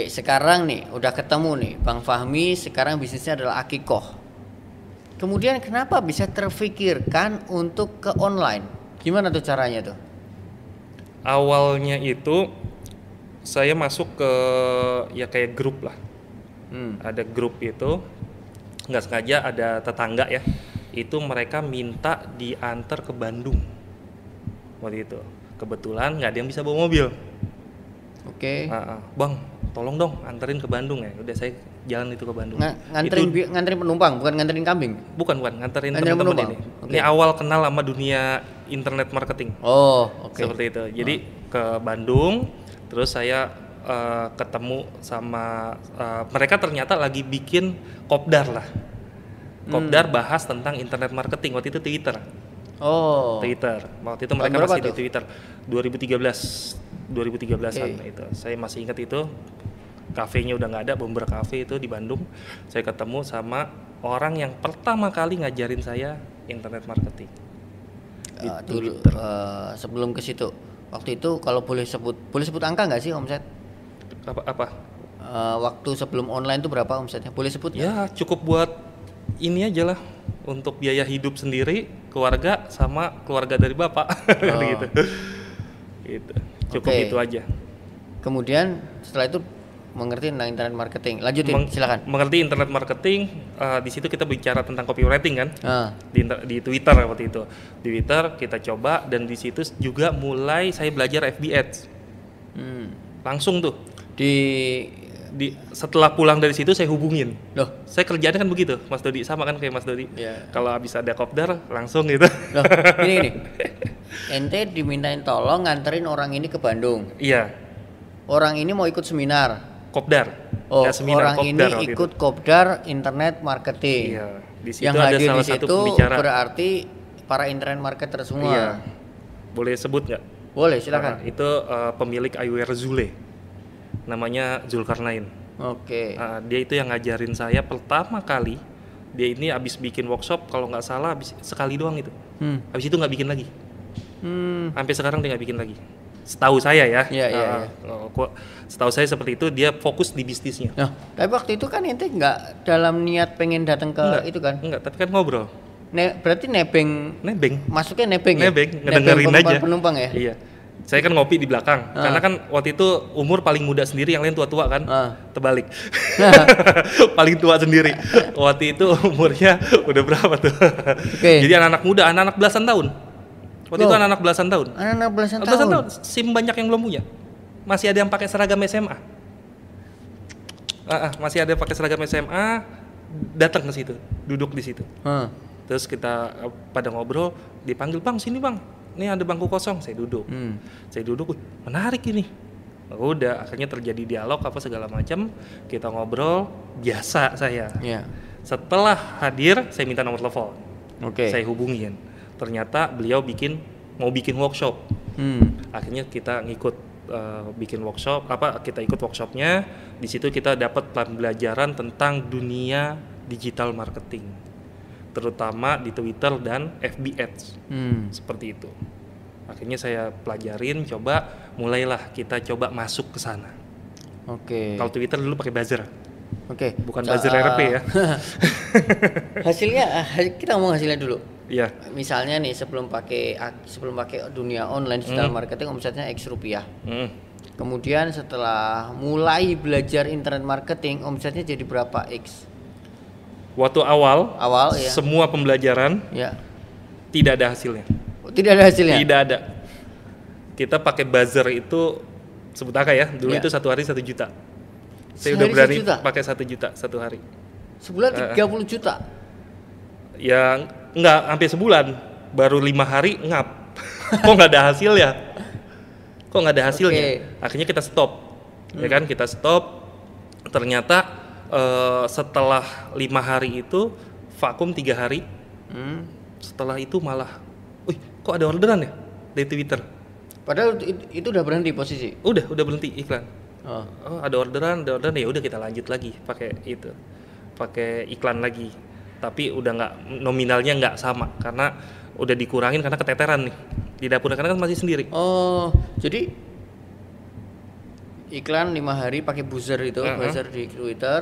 Oke, sekarang nih udah ketemu nih Bang Fahmi sekarang bisnisnya adalah akikoh. Kemudian kenapa bisa terfikirkan untuk ke online? Gimana tuh caranya tuh? Awalnya itu saya masuk ke ya kayak grup lah. Hmm. Ada grup itu nggak sengaja ada tetangga ya. Itu mereka minta diantar ke Bandung waktu itu. Kebetulan nggak ada yang bisa bawa mobil. Oke. Okay. bang, tolong dong anterin ke Bandung ya udah saya jalan itu ke Bandung Ng nganterin itu, nganterin penumpang bukan nganterin kambing bukan bukan nganterin, nganterin penumpang ini okay. ini awal kenal sama dunia internet marketing oh oke okay. seperti itu ah. jadi oh. ke Bandung terus saya uh, ketemu sama uh, mereka ternyata lagi bikin kopdar lah hmm. kopdar hmm. bahas tentang internet marketing waktu itu Twitter Oh. Twitter. Waktu itu mereka masih tuh? di Twitter. 2013 2013an okay. itu saya masih ingat itu kafenya udah nggak ada Bomber kafe itu di Bandung saya ketemu sama orang yang pertama kali ngajarin saya internet marketing uh, dulu, uh, sebelum ke situ waktu itu kalau boleh sebut boleh sebut angka nggak sih omset apa apa uh, waktu sebelum online tuh berapa omsetnya boleh sebut ya gak? cukup buat ini aja lah untuk biaya hidup sendiri keluarga sama keluarga dari bapak oh. gitu gitu Cukup okay. itu aja. Kemudian setelah itu mengerti tentang internet marketing. Lanjutin, Meng silakan. Mengerti internet marketing, uh, di situ kita bicara tentang copywriting kan? Uh. Di, di Twitter waktu itu, di Twitter kita coba dan di situ juga mulai saya belajar FB Ads. Hmm. Langsung tuh. Di di setelah pulang dari situ saya hubungin. Loh, saya kerjanya kan begitu, Mas Dodi sama kan kayak Mas Dodi. Yeah. Kalau habis ada kopdar langsung gitu. Loh, ini ini. ente dimintain tolong nganterin orang ini ke Bandung iya orang ini mau ikut seminar kopdar oh ya, seminar, orang kopdar ini ikut itu. kopdar internet marketing iya di situ yang ada hadir salah di situ satu berarti para internet marketer semua iya. boleh sebut nggak boleh silakan nah, itu uh, pemilik eyewear Zule namanya Zulkarnain oke okay. uh, eh, dia itu yang ngajarin saya pertama kali dia ini abis bikin workshop kalau nggak salah abis sekali doang itu hmm. abis itu nggak bikin lagi hmm. sampai sekarang dia nggak bikin lagi setahu saya ya, ya, ya, uh, ya. setahu saya seperti itu dia fokus di bisnisnya. Nah, tapi waktu itu kan ente nggak dalam niat pengen datang ke enggak, itu kan? Enggak, tapi kan ngobrol. Ne, berarti nebeng. Nebeng. Masuknya nebeng. Nebeng, ya? nebeng penumpang, aja. Penumpang ya. Iya. Saya kan ngopi di belakang, uh. karena kan waktu itu umur paling muda sendiri, yang lain tua-tua kan, uh. terbalik. paling tua sendiri. Waktu itu umurnya udah berapa tuh? Okay. Jadi anak-anak muda, anak-anak belasan tahun. Waktu itu anak-anak belasan tahun. Anak-anak belasan, belasan tahun. tahun. SIM banyak yang belum punya. Masih ada yang pakai seragam SMA. Ah, uh, masih ada yang pakai seragam SMA datang ke situ, duduk di situ. Hmm. Terus kita eh, pada ngobrol, dipanggil bang sini bang, ini ada bangku kosong, saya duduk. Hmm. Saya duduk, menarik ini. Udah, akhirnya terjadi dialog apa segala macam, kita ngobrol biasa saya. Yeah. Setelah hadir, saya minta nomor telepon. Oke. Okay. Saya hubungin ternyata beliau bikin mau bikin workshop hmm. akhirnya kita ngikut Uh, bikin workshop apa kita ikut workshopnya di situ kita dapat pelajaran tentang dunia digital marketing terutama di Twitter dan FB Ads hmm. seperti itu akhirnya saya pelajarin coba mulailah kita coba masuk ke sana oke okay. kalau Twitter dulu pakai buzzer oke okay. bukan C buzzer uh, RP ya hasilnya eh, kita ngomong hasilnya dulu Iya. Misalnya nih sebelum pakai sebelum pakai dunia online digital mm. marketing omsetnya X rupiah. Mm. Kemudian setelah mulai belajar internet marketing omsetnya jadi berapa X? Waktu awal awal ya. Semua pembelajaran ya. Tidak ada hasilnya. Oh, tidak ada hasilnya. Tidak ada. Kita pakai buzzer itu sebut apa ya. Dulu ya. itu satu hari satu juta. Saya Sehari udah berani pakai satu juta satu hari. Sebulan 30 uh, juta. Yang nggak hampir sebulan baru lima hari ngap kok nggak ada hasil ya kok nggak ada hasilnya okay. akhirnya kita stop hmm. ya kan kita stop ternyata uh, setelah lima hari itu vakum tiga hari hmm. setelah itu malah wih kok ada orderan ya dari Twitter padahal itu, itu udah berhenti posisi udah udah berhenti iklan oh. oh ada orderan ada orderan ya udah kita lanjut lagi pakai itu pakai iklan lagi tapi udah nggak nominalnya nggak sama karena udah dikurangin karena keteteran nih di dapur karena kan masih sendiri oh jadi iklan lima hari pakai buzzer itu uh mm-hmm. -huh. buzzer di Twitter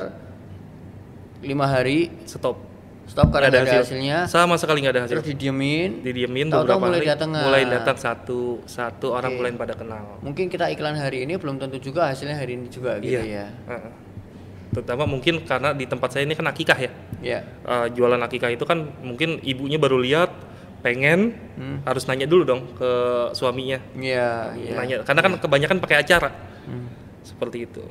lima hari stop stop karena nggak ada, hasil. hasilnya sama sekali nggak ada hasil terus didiemin didiemin Tau beberapa mulai hari datang mulai datang satu satu okay. orang mulai pada kenal mungkin kita iklan hari ini belum tentu juga hasilnya hari ini juga gitu yeah. ya uh -huh terutama mungkin karena di tempat saya ini kan akikah ya yeah. Iya. uh, jualan akikah itu kan mungkin ibunya baru lihat pengen hmm. harus nanya dulu dong ke suaminya yeah, yeah. nanya karena kan yeah. kebanyakan pakai acara hmm. seperti itu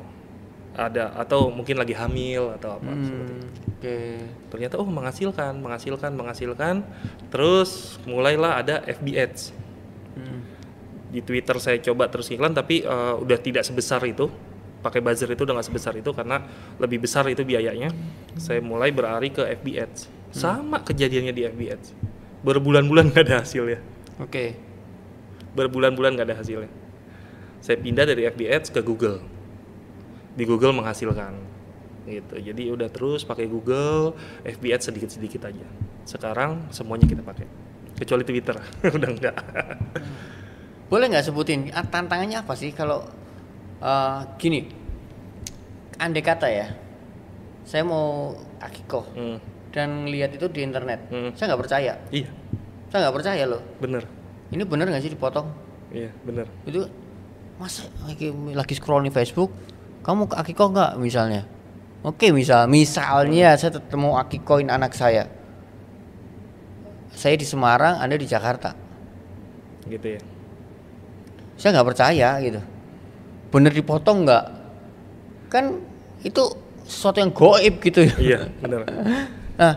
ada atau mungkin lagi hamil atau apa hmm. seperti itu. Oke. Okay. Ternyata oh menghasilkan, menghasilkan, menghasilkan. Terus mulailah ada FB Ads. Hmm. Di Twitter saya coba terus iklan tapi uh, udah tidak sebesar itu pakai buzzer itu udah gak sebesar itu karena lebih besar itu biayanya saya mulai berari ke FB Ads hmm. sama kejadiannya di FB Ads berbulan-bulan gak ada hasilnya oke okay. berbulan-bulan gak ada hasilnya saya pindah dari FB Ads ke Google di Google menghasilkan gitu jadi udah terus pakai Google FB Ads sedikit-sedikit aja sekarang semuanya kita pakai kecuali Twitter udah enggak boleh nggak sebutin ah, tantangannya apa sih kalau uh, gini andai kata ya saya mau akikoh hmm. dan lihat itu di internet hmm. saya nggak percaya iya saya nggak percaya loh bener ini bener nggak sih dipotong iya bener itu masa lagi, lagi scroll di Facebook kamu ke akikoh nggak misalnya oke misal misalnya hmm. saya ketemu akikohin anak saya saya di Semarang anda di Jakarta gitu ya saya nggak percaya gitu bener dipotong nggak kan itu sesuatu yang goib gitu ya iya benar nah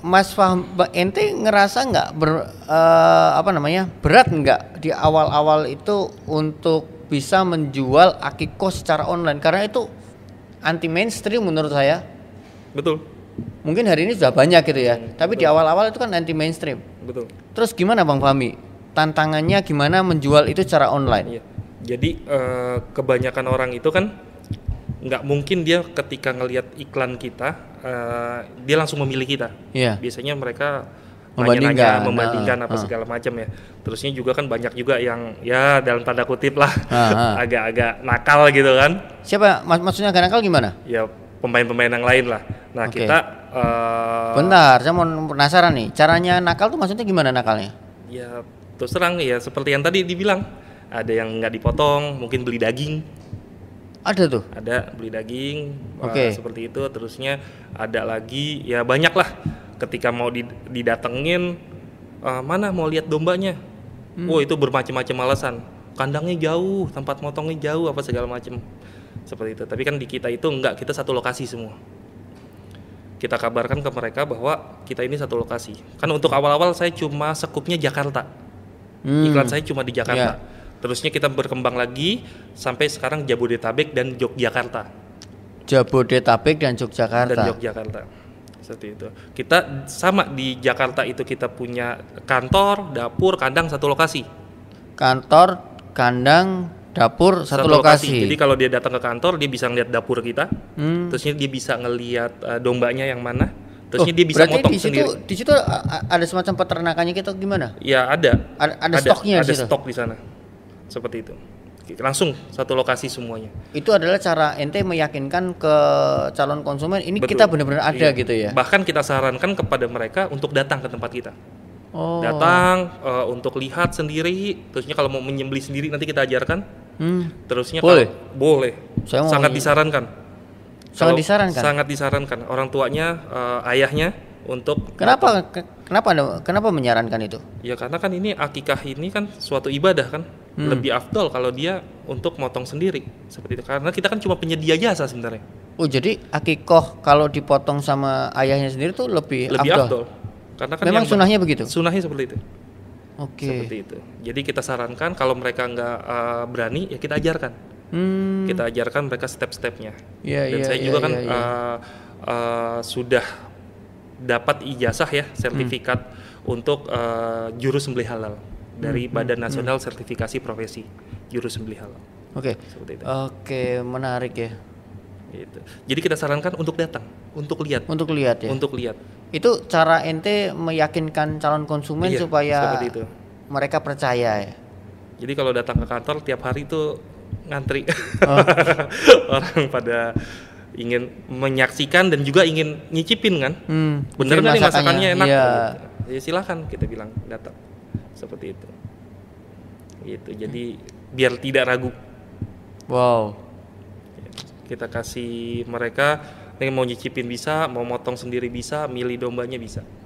Mas Faham ente ngerasa nggak ber uh, apa namanya berat nggak di awal-awal itu untuk bisa menjual akiko secara online karena itu anti mainstream menurut saya betul mungkin hari ini sudah banyak gitu ya hmm, tapi betul. di awal-awal itu kan anti mainstream betul terus gimana bang Fami tantangannya gimana menjual itu secara online iya jadi uh, kebanyakan orang itu kan nggak mungkin dia ketika ngelihat iklan kita uh, dia langsung memilih kita yeah. biasanya mereka membandingkan, nanya, membandingkan nah, apa uh. segala macam ya. Terusnya juga kan banyak juga yang ya dalam tanda kutip lah ah, agak-agak uh, uh. nakal gitu kan. Siapa mak maksudnya agak nakal gimana? Ya pemain-pemain yang lain lah. Nah okay. kita. Uh, Bentar, saya mau penasaran nih. Caranya nakal tuh maksudnya gimana nakalnya? Ya terus terang ya seperti yang tadi dibilang ada yang nggak dipotong mungkin beli daging ada tuh ada beli daging oke okay. seperti itu terusnya ada lagi ya banyak lah ketika mau didatengin uh, mana mau lihat dombanya hmm. Wow, itu bermacam-macam alasan kandangnya jauh tempat motongnya jauh apa segala macam seperti itu tapi kan di kita itu nggak kita satu lokasi semua kita kabarkan ke mereka bahwa kita ini satu lokasi kan untuk awal-awal saya cuma sekupnya Jakarta hmm. iklan saya cuma di Jakarta yeah. Terusnya kita berkembang lagi sampai sekarang Jabodetabek dan Yogyakarta. Jabodetabek dan Yogyakarta. Dan Yogyakarta. Seperti itu. Kita sama di Jakarta itu kita punya kantor, dapur, kandang satu lokasi. Kantor, kandang, dapur satu, satu lokasi. lokasi. Jadi kalau dia datang ke kantor dia bisa ngeliat dapur kita. Hmm. Terusnya dia bisa ngeliat uh, dombanya yang mana. Terusnya oh, dia bisa motong di situ, sendiri. Di situ ada semacam peternakannya gitu gimana? Ya ada. Ada, ada, ada stoknya ada, ada stok di sana seperti itu langsung satu lokasi semuanya. Itu adalah cara ente meyakinkan ke calon konsumen ini Betul. kita benar-benar ada iya. gitu ya. Bahkan kita sarankan kepada mereka untuk datang ke tempat kita. Oh. Datang uh, untuk lihat sendiri, terusnya kalau mau menyembeli sendiri nanti kita ajarkan. Hmm. Terusnya boleh. Kalau, boleh. Saya mau sangat disarankan. Sangat kalau, disarankan. Sangat disarankan. Orang tuanya, uh, ayahnya untuk Kenapa kenapa kenapa menyarankan itu? Ya karena kan ini akikah ini kan suatu ibadah kan hmm. lebih afdol kalau dia untuk motong sendiri seperti itu karena kita kan cuma penyedia jasa sebenarnya oh jadi akikoh kalau dipotong sama ayahnya sendiri tuh lebih lebih afdol, karena kan memang sunahnya begitu sunahnya seperti itu oke okay. seperti itu jadi kita sarankan kalau mereka nggak uh, berani ya kita ajarkan hmm. kita ajarkan mereka step-stepnya yeah, dan yeah, saya yeah, juga yeah, kan Uh, uh, sudah dapat ijazah ya sertifikat hmm. untuk uh, jurus sembelih halal dari hmm, Badan hmm, hmm. Nasional hmm. Sertifikasi Profesi Juru Sembelih Halal. Oke. Okay. Oke, okay, menarik ya. Gitu. Jadi kita sarankan untuk datang, untuk lihat. Untuk lihat ya. Untuk lihat. Itu cara ente meyakinkan calon konsumen iya, supaya itu. mereka percaya ya. Jadi kalau datang ke kantor tiap hari itu ngantri. Oh. Orang pada ingin menyaksikan dan juga ingin nyicipin kan. Hmm, Bener nggak masakannya enak? Iya. Ya silakan kita bilang datang seperti itu gitu jadi biar tidak ragu wow kita kasih mereka yang mau nyicipin bisa mau motong sendiri bisa milih dombanya bisa